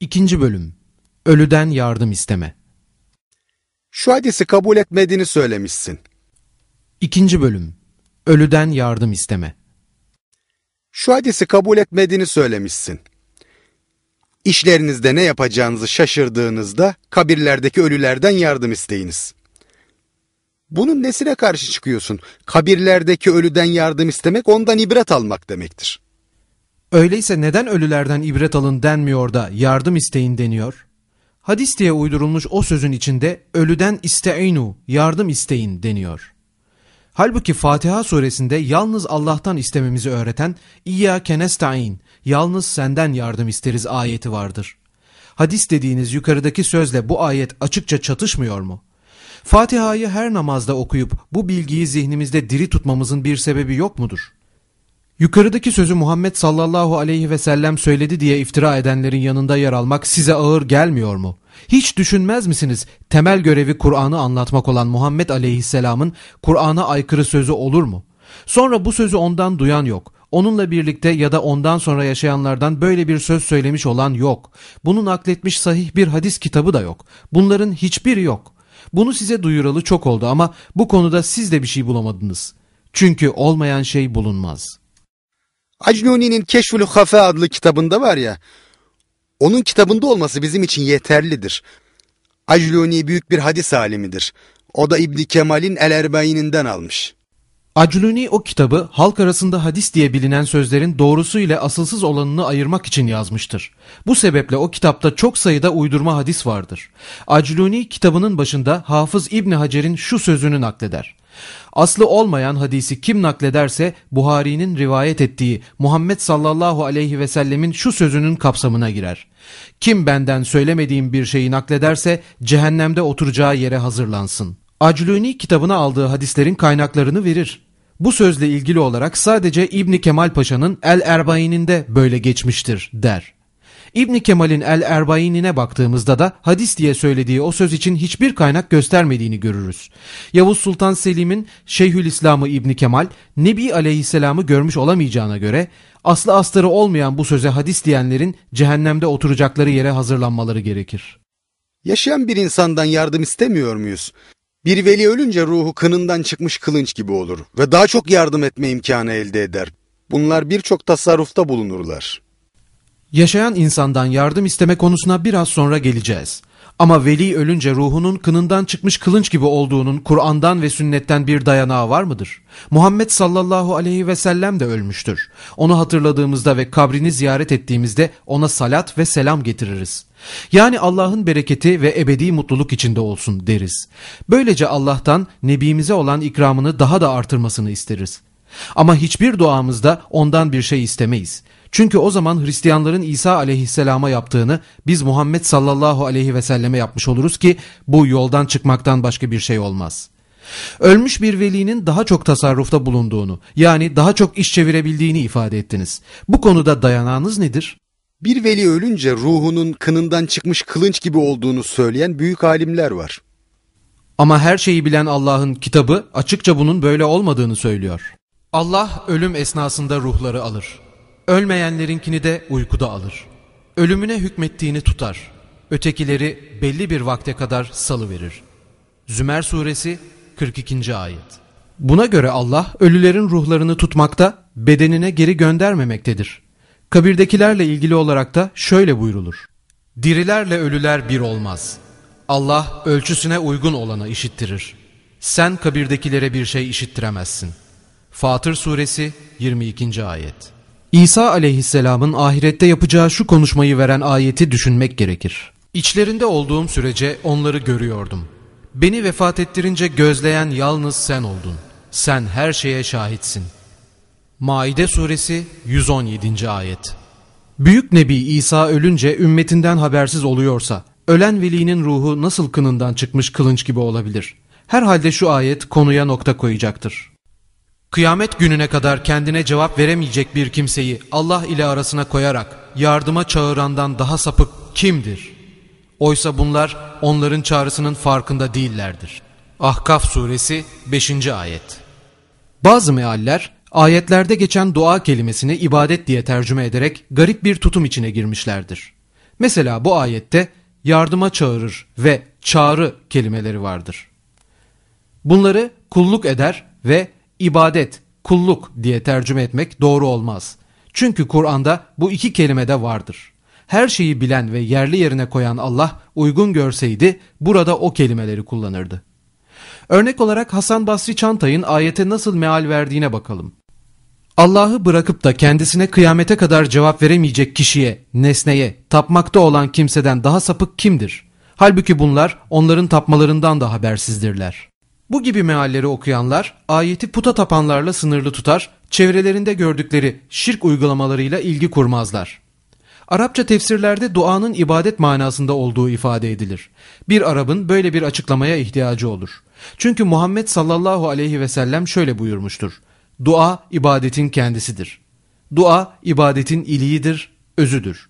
İkinci bölüm. Ölüden yardım isteme. Şu hadisi kabul etmediğini söylemişsin. İkinci bölüm. Ölüden yardım isteme. Şu hadisi kabul etmediğini söylemişsin. İşlerinizde ne yapacağınızı şaşırdığınızda kabirlerdeki ölülerden yardım isteyiniz. Bunun nesine karşı çıkıyorsun? Kabirlerdeki ölüden yardım istemek ondan ibret almak demektir. Öyleyse neden ölülerden ibret alın denmiyor da yardım isteyin deniyor? Hadis diye uydurulmuş o sözün içinde ölüden isteinu, yardım isteyin deniyor. Halbuki Fatiha suresinde yalnız Allah'tan istememizi öğreten İyyâke nesta'in, yalnız senden yardım isteriz ayeti vardır. Hadis dediğiniz yukarıdaki sözle bu ayet açıkça çatışmıyor mu? Fatiha'yı her namazda okuyup bu bilgiyi zihnimizde diri tutmamızın bir sebebi yok mudur? Yukarıdaki sözü Muhammed sallallahu aleyhi ve sellem söyledi diye iftira edenlerin yanında yer almak size ağır gelmiyor mu? Hiç düşünmez misiniz temel görevi Kur'an'ı anlatmak olan Muhammed aleyhisselamın Kur'an'a aykırı sözü olur mu? Sonra bu sözü ondan duyan yok. Onunla birlikte ya da ondan sonra yaşayanlardan böyle bir söz söylemiş olan yok. Bunu nakletmiş sahih bir hadis kitabı da yok. Bunların hiçbiri yok. Bunu size duyuralı çok oldu ama bu konuda siz de bir şey bulamadınız. Çünkü olmayan şey bulunmaz.'' Acnuni'nin Keşfülü Hafe adlı kitabında var ya, onun kitabında olması bizim için yeterlidir. Acluni büyük bir hadis alimidir. O da İbni Kemal'in El Erbayin'inden almış. Acluni o kitabı halk arasında hadis diye bilinen sözlerin doğrusu ile asılsız olanını ayırmak için yazmıştır. Bu sebeple o kitapta çok sayıda uydurma hadis vardır. Acluni kitabının başında Hafız İbni Hacer'in şu sözünü nakleder. Aslı olmayan hadisi kim naklederse Buhari'nin rivayet ettiği Muhammed sallallahu aleyhi ve sellemin şu sözünün kapsamına girer. Kim benden söylemediğim bir şeyi naklederse cehennemde oturacağı yere hazırlansın. Acluni kitabına aldığı hadislerin kaynaklarını verir. Bu sözle ilgili olarak sadece İbni Kemal Paşa'nın El Erbayininde böyle geçmiştir der. İbn Kemal'in El Erbayin'ine baktığımızda da hadis diye söylediği o söz için hiçbir kaynak göstermediğini görürüz. Yavuz Sultan Selim'in Şeyhülislam'ı İbn Kemal, Nebi Aleyhisselam'ı görmüş olamayacağına göre aslı astarı olmayan bu söze hadis diyenlerin cehennemde oturacakları yere hazırlanmaları gerekir. Yaşayan bir insandan yardım istemiyor muyuz? Bir veli ölünce ruhu kınından çıkmış kılınç gibi olur ve daha çok yardım etme imkanı elde eder. Bunlar birçok tasarrufta bulunurlar. Yaşayan insandan yardım isteme konusuna biraz sonra geleceğiz. Ama veli ölünce ruhunun kınından çıkmış kılınç gibi olduğunun Kur'an'dan ve sünnetten bir dayanağı var mıdır? Muhammed sallallahu aleyhi ve sellem de ölmüştür. Onu hatırladığımızda ve kabrini ziyaret ettiğimizde ona salat ve selam getiririz. Yani Allah'ın bereketi ve ebedi mutluluk içinde olsun deriz. Böylece Allah'tan Nebimize olan ikramını daha da artırmasını isteriz. Ama hiçbir duamızda ondan bir şey istemeyiz. Çünkü o zaman Hristiyanların İsa aleyhisselama yaptığını biz Muhammed sallallahu aleyhi ve selleme yapmış oluruz ki bu yoldan çıkmaktan başka bir şey olmaz. Ölmüş bir velinin daha çok tasarrufta bulunduğunu yani daha çok iş çevirebildiğini ifade ettiniz. Bu konuda dayanağınız nedir? Bir veli ölünce ruhunun kınından çıkmış kılınç gibi olduğunu söyleyen büyük alimler var. Ama her şeyi bilen Allah'ın kitabı açıkça bunun böyle olmadığını söylüyor. Allah ölüm esnasında ruhları alır. Ölmeyenlerinkini de uykuda alır. Ölümüne hükmettiğini tutar. Ötekileri belli bir vakte kadar salıverir. Zümer suresi 42. ayet. Buna göre Allah ölülerin ruhlarını tutmakta, bedenine geri göndermemektedir. Kabirdekilerle ilgili olarak da şöyle buyrulur. Dirilerle ölüler bir olmaz. Allah ölçüsüne uygun olanı işittirir. Sen kabirdekilere bir şey işittiremezsin.'' Fatır Suresi 22. Ayet İsa aleyhisselamın ahirette yapacağı şu konuşmayı veren ayeti düşünmek gerekir. İçlerinde olduğum sürece onları görüyordum. Beni vefat ettirince gözleyen yalnız sen oldun. Sen her şeye şahitsin. Maide Suresi 117. Ayet Büyük Nebi İsa ölünce ümmetinden habersiz oluyorsa, ölen velinin ruhu nasıl kınından çıkmış kılınç gibi olabilir? Herhalde şu ayet konuya nokta koyacaktır. Kıyamet gününe kadar kendine cevap veremeyecek bir kimseyi Allah ile arasına koyarak yardıma çağırandan daha sapık kimdir? Oysa bunlar onların çağrısının farkında değillerdir. Ahkaf suresi 5. ayet Bazı mealler ayetlerde geçen dua kelimesini ibadet diye tercüme ederek garip bir tutum içine girmişlerdir. Mesela bu ayette yardıma çağırır ve çağrı kelimeleri vardır. Bunları kulluk eder ve ibadet, kulluk diye tercüme etmek doğru olmaz. Çünkü Kur'an'da bu iki kelime de vardır. Her şeyi bilen ve yerli yerine koyan Allah uygun görseydi burada o kelimeleri kullanırdı. Örnek olarak Hasan Basri Çantay'ın ayete nasıl meal verdiğine bakalım. Allah'ı bırakıp da kendisine kıyamete kadar cevap veremeyecek kişiye, nesneye, tapmakta olan kimseden daha sapık kimdir? Halbuki bunlar onların tapmalarından da habersizdirler. Bu gibi mealleri okuyanlar ayeti puta tapanlarla sınırlı tutar, çevrelerinde gördükleri şirk uygulamalarıyla ilgi kurmazlar. Arapça tefsirlerde duanın ibadet manasında olduğu ifade edilir. Bir Arap'ın böyle bir açıklamaya ihtiyacı olur. Çünkü Muhammed sallallahu aleyhi ve sellem şöyle buyurmuştur. Dua ibadetin kendisidir. Dua ibadetin iliğidir, özüdür.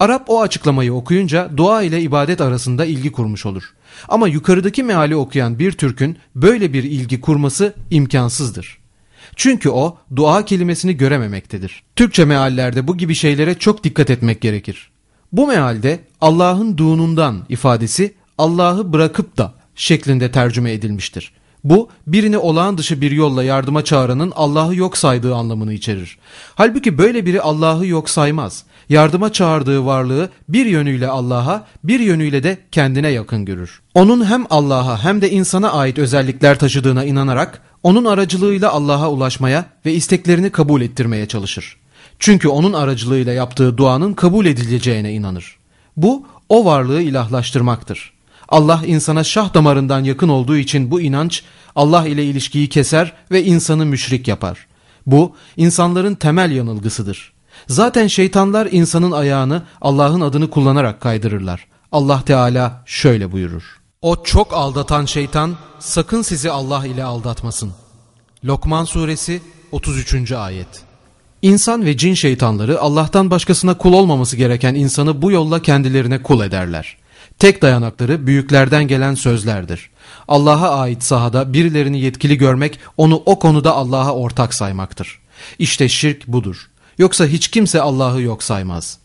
Arap o açıklamayı okuyunca dua ile ibadet arasında ilgi kurmuş olur. Ama yukarıdaki meali okuyan bir Türk'ün böyle bir ilgi kurması imkansızdır. Çünkü o dua kelimesini görememektedir. Türkçe meallerde bu gibi şeylere çok dikkat etmek gerekir. Bu mealde Allah'ın duunundan ifadesi Allah'ı bırakıp da şeklinde tercüme edilmiştir. Bu birini olağan dışı bir yolla yardıma çağıranın Allah'ı yok saydığı anlamını içerir. Halbuki böyle biri Allah'ı yok saymaz yardıma çağırdığı varlığı bir yönüyle Allah'a, bir yönüyle de kendine yakın görür. Onun hem Allah'a hem de insana ait özellikler taşıdığına inanarak onun aracılığıyla Allah'a ulaşmaya ve isteklerini kabul ettirmeye çalışır. Çünkü onun aracılığıyla yaptığı duanın kabul edileceğine inanır. Bu o varlığı ilahlaştırmaktır. Allah insana şah damarından yakın olduğu için bu inanç Allah ile ilişkiyi keser ve insanı müşrik yapar. Bu insanların temel yanılgısıdır. Zaten şeytanlar insanın ayağını Allah'ın adını kullanarak kaydırırlar. Allah Teala şöyle buyurur. O çok aldatan şeytan sakın sizi Allah ile aldatmasın. Lokman suresi 33. ayet. İnsan ve cin şeytanları Allah'tan başkasına kul olmaması gereken insanı bu yolla kendilerine kul ederler. Tek dayanakları büyüklerden gelen sözlerdir. Allah'a ait sahada birilerini yetkili görmek, onu o konuda Allah'a ortak saymaktır. İşte şirk budur. Yoksa hiç kimse Allah'ı yok saymaz.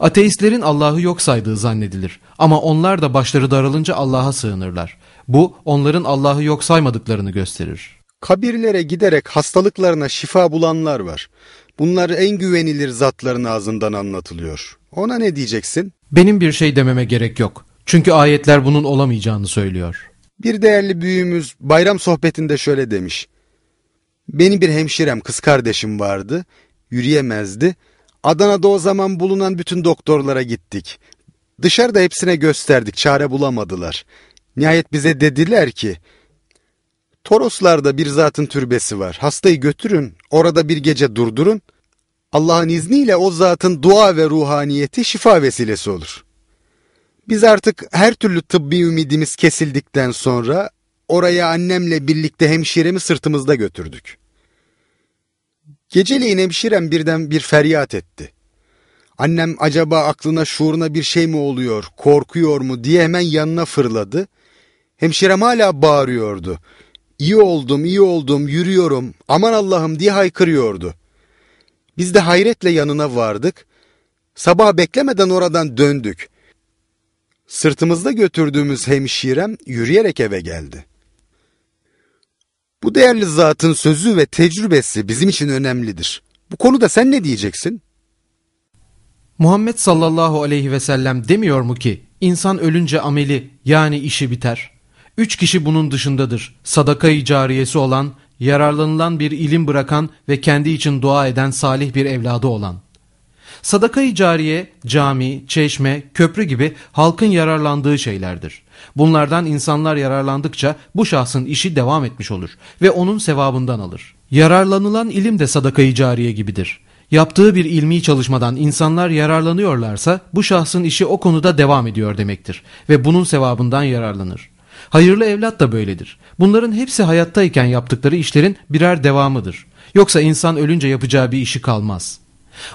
Ateistlerin Allah'ı yok saydığı zannedilir ama onlar da başları daralınca Allah'a sığınırlar. Bu onların Allah'ı yok saymadıklarını gösterir. Kabirlere giderek hastalıklarına şifa bulanlar var. Bunlar en güvenilir zatların ağzından anlatılıyor. Ona ne diyeceksin? Benim bir şey dememe gerek yok. Çünkü ayetler bunun olamayacağını söylüyor. Bir değerli büyüğümüz bayram sohbetinde şöyle demiş. Benim bir hemşirem kız kardeşim vardı yürüyemezdi. Adana'da o zaman bulunan bütün doktorlara gittik. Dışarıda hepsine gösterdik, çare bulamadılar. Nihayet bize dediler ki, Toroslar'da bir zatın türbesi var. Hastayı götürün, orada bir gece durdurun. Allah'ın izniyle o zatın dua ve ruhaniyeti şifa vesilesi olur. Biz artık her türlü tıbbi ümidimiz kesildikten sonra oraya annemle birlikte hemşiremi sırtımızda götürdük.'' Geceleyin hemşirem birden bir feryat etti. Annem acaba aklına şuuruna bir şey mi oluyor, korkuyor mu diye hemen yanına fırladı. Hemşirem hala bağırıyordu. İyi oldum, iyi oldum, yürüyorum, aman Allah'ım diye haykırıyordu. Biz de hayretle yanına vardık. Sabah beklemeden oradan döndük. Sırtımızda götürdüğümüz hemşirem yürüyerek eve geldi. Bu değerli zatın sözü ve tecrübesi bizim için önemlidir. Bu konuda sen ne diyeceksin? Muhammed sallallahu aleyhi ve sellem demiyor mu ki insan ölünce ameli yani işi biter. Üç kişi bunun dışındadır. sadaka icariyesi olan, yararlanılan bir ilim bırakan ve kendi için dua eden salih bir evladı olan. Sadaka-i cami, çeşme, köprü gibi halkın yararlandığı şeylerdir. Bunlardan insanlar yararlandıkça bu şahsın işi devam etmiş olur ve onun sevabından alır. Yararlanılan ilim de sadakayı cariye gibidir. Yaptığı bir ilmi çalışmadan insanlar yararlanıyorlarsa bu şahsın işi o konuda devam ediyor demektir ve bunun sevabından yararlanır. Hayırlı evlat da böyledir. Bunların hepsi hayattayken yaptıkları işlerin birer devamıdır. Yoksa insan ölünce yapacağı bir işi kalmaz.''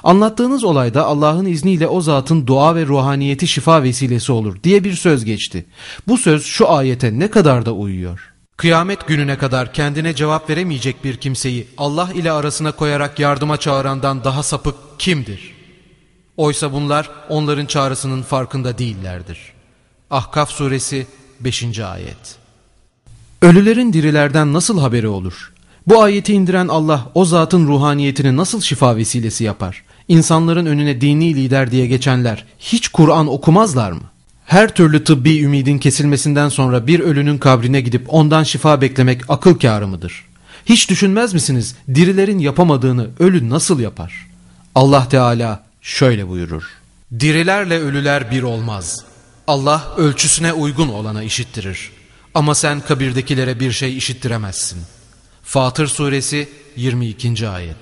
Anlattığınız olayda Allah'ın izniyle o zatın dua ve ruhaniyeti şifa vesilesi olur diye bir söz geçti. Bu söz şu ayete ne kadar da uyuyor. Kıyamet gününe kadar kendine cevap veremeyecek bir kimseyi Allah ile arasına koyarak yardıma çağırandan daha sapık kimdir? Oysa bunlar onların çağrısının farkında değillerdir. Ahkaf suresi 5. ayet Ölülerin dirilerden nasıl haberi olur? Bu ayeti indiren Allah o zatın ruhaniyetini nasıl şifa vesilesi yapar? İnsanların önüne dini lider diye geçenler hiç Kur'an okumazlar mı? Her türlü tıbbi ümidin kesilmesinden sonra bir ölünün kabrine gidip ondan şifa beklemek akıl kârı mıdır? Hiç düşünmez misiniz dirilerin yapamadığını ölü nasıl yapar? Allah Teala şöyle buyurur. Dirilerle ölüler bir olmaz. Allah ölçüsüne uygun olana işittirir. Ama sen kabirdekilere bir şey işittiremezsin.'' Fatır suresi 22. ayet.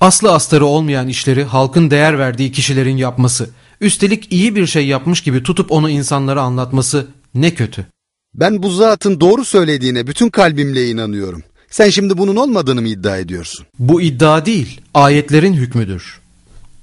Aslı astarı olmayan işleri halkın değer verdiği kişilerin yapması, üstelik iyi bir şey yapmış gibi tutup onu insanlara anlatması ne kötü. Ben bu zatın doğru söylediğine bütün kalbimle inanıyorum. Sen şimdi bunun olmadığını mı iddia ediyorsun? Bu iddia değil, ayetlerin hükmüdür.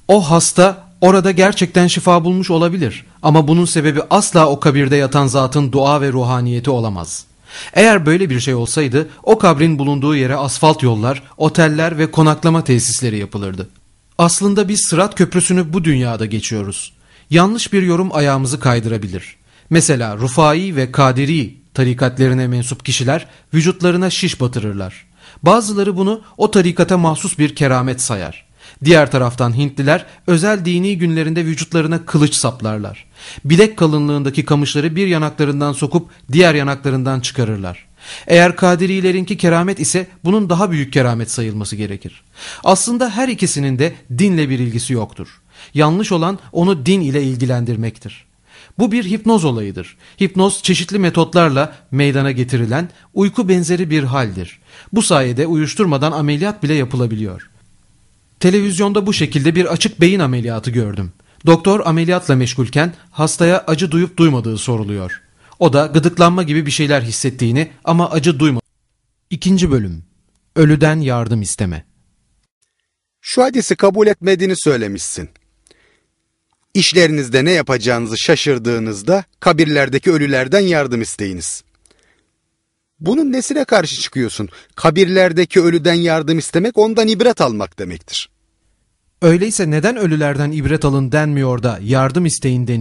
O hasta orada gerçekten şifa bulmuş olabilir ama bunun sebebi asla o kabirde yatan zatın dua ve ruhaniyeti olamaz.'' Eğer böyle bir şey olsaydı o kabrin bulunduğu yere asfalt yollar, oteller ve konaklama tesisleri yapılırdı. Aslında biz Sırat Köprüsü'nü bu dünyada geçiyoruz. Yanlış bir yorum ayağımızı kaydırabilir. Mesela Rufai ve Kadiri tarikatlerine mensup kişiler vücutlarına şiş batırırlar. Bazıları bunu o tarikata mahsus bir keramet sayar. Diğer taraftan Hintliler özel dini günlerinde vücutlarına kılıç saplarlar. Bilek kalınlığındaki kamışları bir yanaklarından sokup diğer yanaklarından çıkarırlar. Eğer Kadirilerinki keramet ise bunun daha büyük keramet sayılması gerekir. Aslında her ikisinin de dinle bir ilgisi yoktur. Yanlış olan onu din ile ilgilendirmektir. Bu bir hipnoz olayıdır. Hipnoz çeşitli metotlarla meydana getirilen uyku benzeri bir haldir. Bu sayede uyuşturmadan ameliyat bile yapılabiliyor. Televizyonda bu şekilde bir açık beyin ameliyatı gördüm. Doktor ameliyatla meşgulken hastaya acı duyup duymadığı soruluyor. O da gıdıklanma gibi bir şeyler hissettiğini ama acı duymadı. İkinci bölüm. Ölüden yardım isteme. Şu hadisi kabul etmediğini söylemişsin. İşlerinizde ne yapacağınızı şaşırdığınızda kabirlerdeki ölülerden yardım isteyiniz. Bunun nesine karşı çıkıyorsun? Kabirlerdeki ölüden yardım istemek ondan ibret almak demektir. Öyleyse neden ölülerden ibret alın denmiyor da yardım isteyin deniyor?